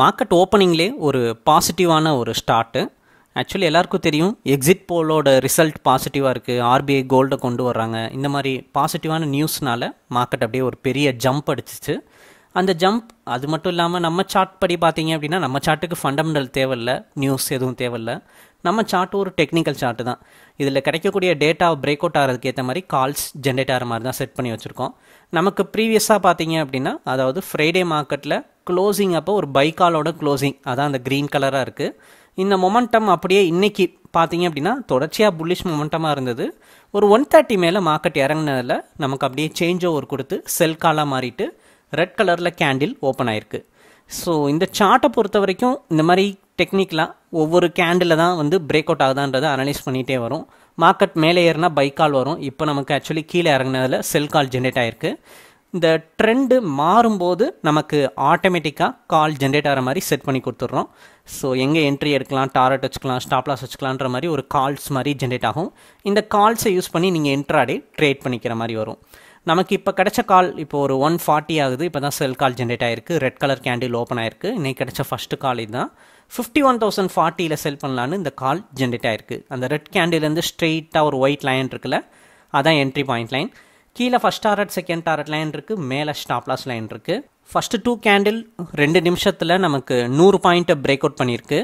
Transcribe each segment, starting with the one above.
market ஓப்பனிங்லே ஒரு பாசிட்டிவான ஒரு ஸ்டார்ட்டு ஆக்சுவலி எல்லாருக்கும் தெரியும் எக்ஸிட் போலோட ரிசல்ட் பாசிட்டிவாக இருக்குது ஆர்பிஐ கோல்டை கொண்டு வர்றாங்க இந்த மாதிரி பாசிட்டிவான நியூஸ்னால் மார்க்கெட் அப்படியே ஒரு பெரிய ஜம்ப் அடிச்சிச்சு அந்த ஜம்ப் அது மட்டும் இல்லாமல் நம்ம சார்ட் படி பார்த்தீங்க அப்படின்னா நம்ம சார்ட்டுக்கு ஃபண்டமெண்டல் தேவையில்ல நியூஸ் எதுவும் தேவையில்ல நம்ம சார்ட் ஒரு டெக்னிக்கல் சார்ட்டு தான் இதில் கிடைக்கக்கூடிய டேட்டா பிரேக் அவுட் ஆகிறதுக்கு ஏற்ற மாதிரி கால்ஸ் ஜென்ரேட் ஆகிற மாதிரி தான் செட் பண்ணி வச்சுருக்கோம் நமக்கு ப்ரீவியஸாக பார்த்தீங்க அப்படின்னா அதாவது ஃப்ரைடே மார்க்கெட்டில் க்ளோசிங் அப்போ ஒரு பைக்காலோட க்ளோசிங் அதான் அந்த க்ரீன் கலராக இருக்குது இந்த மொமெண்டம் அப்படியே இன்றைக்கி பார்த்தீங்க அப்படின்னா தொடர்ச்சியாக புல்லிஷ் மொமெண்டமாக இருந்தது ஒரு ஒன் தேர்ட்டி மேலே மார்க்கெட் இறங்கினதில் நமக்கு அப்படியே சேஞ்ச் ஓவர் கொடுத்து செல் காலாக மாறிட்டு ரெட் கலரில் கேண்டில் ஓப்பன் ஆயிருக்கு ஸோ இந்த சார்ட்டை பொறுத்த வரைக்கும் இந்த மாதிரி டெக்னிக்கலாக ஒவ்வொரு கேண்டில் தான் வந்து பிரேக் அவுட் ஆகுதான்றதை அனலைஸ் பண்ணிகிட்டே வரும் மார்க்கெட் மேலே ஏறினா பை கால் வரும் இப்போ நமக்கு ஆக்சுவலி கீழே இறங்கினதில் செல் கால் ஜென்ரேட் ஆயிருக்கு இந்த ட்ரெண்டு மாறும்போது நமக்கு ஆட்டோமேட்டிக்காக கால் ஜென்ரேட் ஆகிற மாதிரி செட் பண்ணி கொடுத்துட்றோம் ஸோ எங்கே என்ட்ரி எடுக்கலாம் டாரெட் வச்சுக்கலாம் ஸ்டாப்லாஸ் வச்சுக்கலான்ற மாதிரி ஒரு கால்ஸ் மாதிரி ஜென்ரேட் ஆகும் இந்த கால்ஸை யூஸ் பண்ணி நீங்கள் என்ட்ராடே ட்ரேட் பண்ணிக்கிற மாதிரி வரும் நமக்கு இப்போ கிடைச்ச கால் இப்போ ஒரு ஒன் ஃபார்ட்டி ஆகுது இப்போ தான் செல் கால் ஜென்ரேட் ஆகிருக்கு ரெட் கலர் கேண்டில் ஓப்பன் ஆயிருக்கு இன்றைக்கி கிடச்ச ஃபஸ்ட்டு கால் இதுதான் ஃபிஃப்டி ஒன் தௌசண்ட் ஃபார்ட்டியில் செல் பண்ணலான்னு இந்த கால் ஜென்ரேட் ஆயிருக்கு அந்த ரெட் கேண்டிலேருந்து ஸ்ட்ரெயிட்டாக ஒரு ஒயிட் லைன் இருக்குல்ல அதான் என்ட்ரி பாயிண்ட் லைன் கீழே first target second target line இருக்குது மேலே ஸ்டாப்லாஸ் லைன் இருக்குது ஃபஸ்ட்டு டூ கேண்டில் ரெண்டு நிமிஷத்தில் நமக்கு நூறு பாயிண்ட்டை பிரேக் அவுட் பண்ணியிருக்கு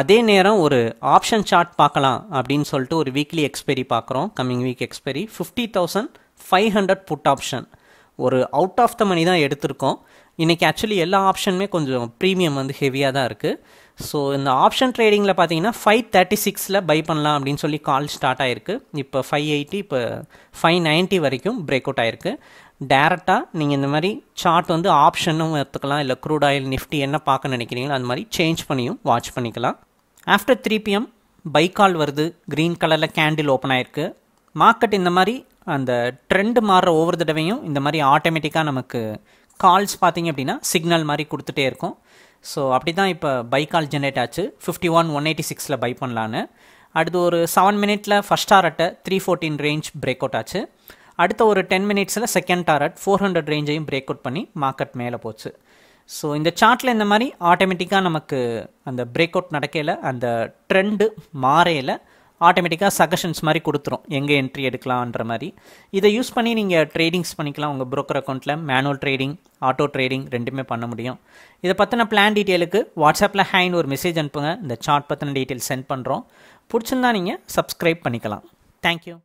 அதே நேரம் ஒரு ஆப்ஷன் சார்ட் பார்க்கலாம் அப்படின்னு சொல்லிட்டு ஒரு வீக்லி எக்ஸ்பெரி பார்க்குறோம் coming week expiry fifty thousand five hundred put option ஒரு அவுட் ஆஃப் த மணி தான் எடுத்திருக்கோம் இன்றைக்கி ஆக்சுவலி எல்லா ஆப்ஷனுமே கொஞ்சம் ப்ரீமியம் வந்து ஹெவியாக தான் இருக்குது ஸோ இந்த ஆப்ஷன் ட்ரேடிங்கில் பார்த்தீங்கன்னா ஃபைவ் தேர்ட்டி சிக்ஸில் பை பண்ணலாம் அப்படின்னு சொல்லி கால் ஸ்டார்ட் ஆயிருக்கு இப்போ ஃபைவ் எயிட்டி இப்போ ஃபைவ் நைன்ட்டி வரைக்கும் பிரேக் அவுட் ஆயிருக்கு டேரெக்டாக நீங்கள் இந்த மாதிரி சார்ட் வந்து ஆப்ஷனும் எடுத்துக்கலாம் இல்லை க்ரூட் ஆயில் நிஃப்டி என்ன பார்க்க நினைக்கிறீங்களோ அந்த மாதிரி சேஞ்ச் பண்ணியும் வாட்ச் பண்ணிக்கலாம் after three PM buy call வருது க்ரீன் கலரில் கேண்டில் ஓப்பன் ஆகிருக்கு மார்க்கெட் இந்த மாதிரி அந்த ட்ரெண்டு மாறுற ஒவ்வொரு தடவையும் இந்த மாதிரி ஆட்டோமேட்டிக்காக நமக்கு கால்ஸ் பார்த்தீங்க அப்படின்னா சிக்னல் மாதிரி கொடுத்துட்டே இருக்கும் ஸோ அப்படி தான் இப்போ பை கால் ஜென்ரேட் ஆச்சு ஃபிஃப்டி ஒன் ஒன் எயிட்டி சிக்ஸில் பை பண்ணலான்னு அடுத்து ஒரு செவன் மினிட்ல ஃபஸ்ட் டாரட்டை three fourteen range break out ஆச்சு அடுத்த ஒரு டென் மினிட்ஸில் செகண்ட் டாரட் ஃபோர் ஹண்ட்ரட் ரேஞ்சையும் பிரேக் அவுட் பண்ணி மார்க்கெட் மேலே போச்சு ஸோ இந்த சார்ட்டில் இந்த மாதிரி ஆட்டோமேட்டிக்காக நமக்கு அந்த பிரேக் அவுட் நடக்கையில் அந்த ட்ரெண்டு மாறையில் ஆட்டோமேட்டிக்காக சஜஷன்ஸ் மாதிரி கொடுத்துரும் எங்கே என்ட்ரி எடுக்கலான்ற மாதிரி இதை யூஸ் பண்ணி நீங்கள் ட்ரேடிங்ஸ் பண்ணிக்கலாம் உங்கள் ப்ரோக்கர் அக்கௌண்ட்டில் மேனுவல் ட்ரேடிங் ஆட்டோ ட்ரேடிங் ரெண்டுமே பண்ண முடியும் இதை பற்றின பிளான் டீட்டெயிலுக்கு வாட்ஸ்அப்பில் ஹேண்ட் ஒரு மெசேஜ் அனுப்புங்க இந்த சார்ட் பற்றின டீட்டெயில் சென்ட் பண்ணுறோம் பிடிச்சிருந்தா நீங்கள் சப்ஸ்கிரைப் பண்ணிக்கலாம் தேங்க்யூ